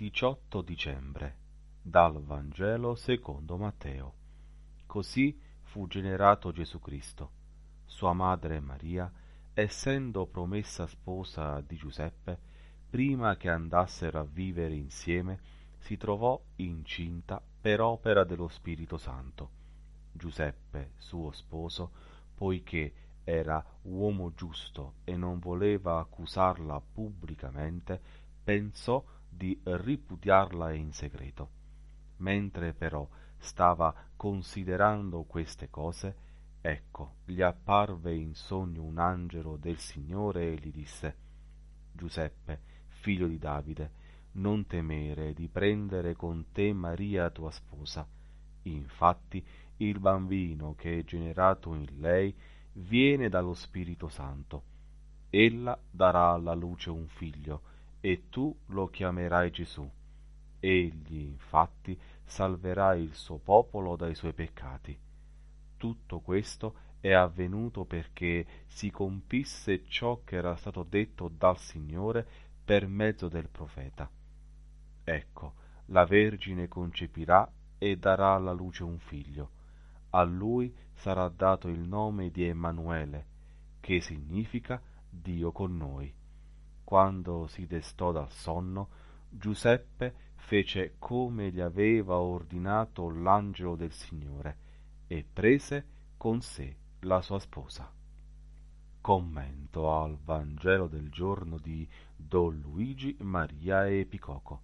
18 dicembre dal Vangelo secondo Matteo. Così fu generato Gesù Cristo. Sua madre Maria, essendo promessa sposa di Giuseppe, prima che andassero a vivere insieme, si trovò incinta per opera dello Spirito Santo. Giuseppe, suo sposo, poiché era uomo giusto e non voleva accusarla pubblicamente, pensò di ripudiarla in segreto. Mentre però stava considerando queste cose, ecco, gli apparve in sogno un angelo del Signore e gli disse Giuseppe, figlio di Davide, non temere di prendere con te Maria tua sposa. Infatti il bambino che è generato in lei viene dallo Spirito Santo. Ella darà alla luce un figlio, e tu lo chiamerai Gesù. Egli infatti salverà il suo popolo dai suoi peccati. Tutto questo è avvenuto perché si compisse ciò che era stato detto dal Signore per mezzo del profeta. Ecco, la Vergine concepirà e darà alla luce un figlio. A lui sarà dato il nome di Emanuele, che significa Dio con noi quando si destò dal sonno, Giuseppe fece come gli aveva ordinato l'angelo del Signore e prese con sé la sua sposa. Commento al Vangelo del giorno di Don Luigi Maria Epicoco.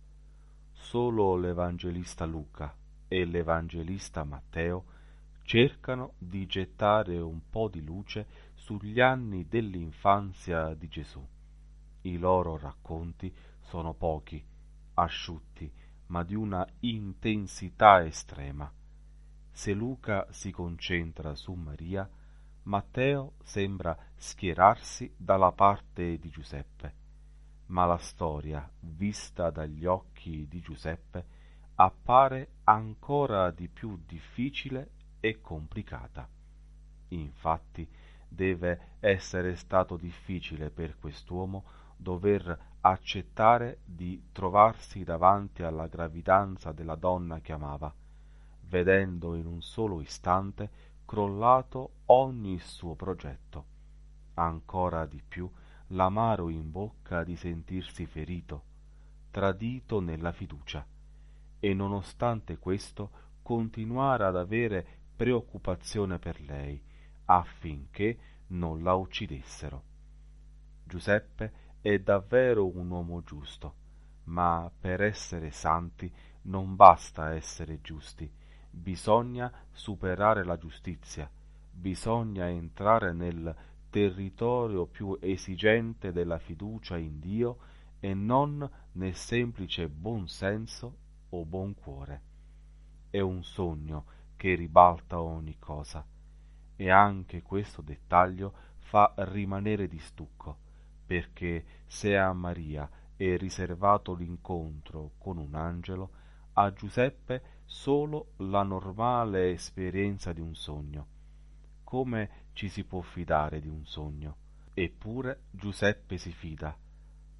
Solo l'Evangelista Luca e l'Evangelista Matteo cercano di gettare un po' di luce sugli anni dell'infanzia di Gesù. I loro racconti sono pochi, asciutti, ma di una intensità estrema. Se Luca si concentra su Maria, Matteo sembra schierarsi dalla parte di Giuseppe. Ma la storia, vista dagli occhi di Giuseppe, appare ancora di più difficile e complicata. Infatti, deve essere stato difficile per quest'uomo dover accettare di trovarsi davanti alla gravidanza della donna che amava, vedendo in un solo istante crollato ogni suo progetto. Ancora di più l'amaro in bocca di sentirsi ferito, tradito nella fiducia, e nonostante questo continuare ad avere preoccupazione per lei, affinché non la uccidessero. Giuseppe è davvero un uomo giusto, ma per essere santi non basta essere giusti, bisogna superare la giustizia, bisogna entrare nel territorio più esigente della fiducia in Dio e non nel semplice buon senso o buon cuore. È un sogno che ribalta ogni cosa e anche questo dettaglio fa rimanere di stucco perché se a Maria è riservato l'incontro con un angelo, a Giuseppe solo la normale esperienza di un sogno. Come ci si può fidare di un sogno? Eppure Giuseppe si fida,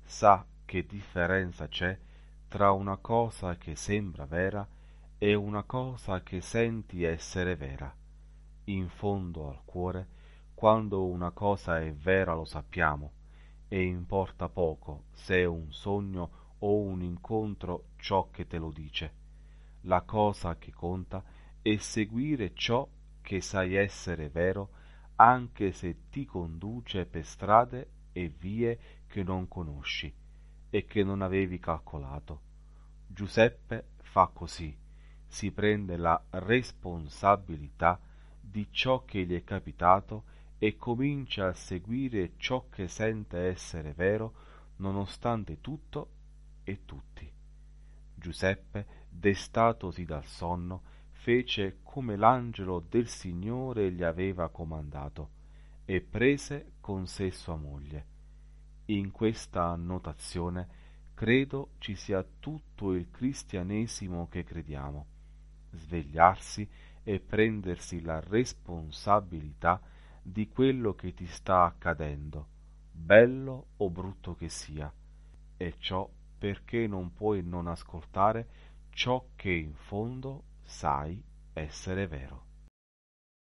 sa che differenza c'è tra una cosa che sembra vera e una cosa che senti essere vera. In fondo al cuore, quando una cosa è vera lo sappiamo, e importa poco se è un sogno o un incontro ciò che te lo dice. La cosa che conta è seguire ciò che sai essere vero, anche se ti conduce per strade e vie che non conosci e che non avevi calcolato. Giuseppe fa così, si prende la responsabilità di ciò che gli è capitato e comincia a seguire ciò che sente essere vero nonostante tutto e tutti. Giuseppe, destatosi dal sonno, fece come l'angelo del Signore gli aveva comandato e prese con sé sua moglie. In questa annotazione credo ci sia tutto il cristianesimo che crediamo. Svegliarsi e prendersi la responsabilità di quello che ti sta accadendo, bello o brutto che sia, e ciò perché non puoi non ascoltare ciò che in fondo sai essere vero.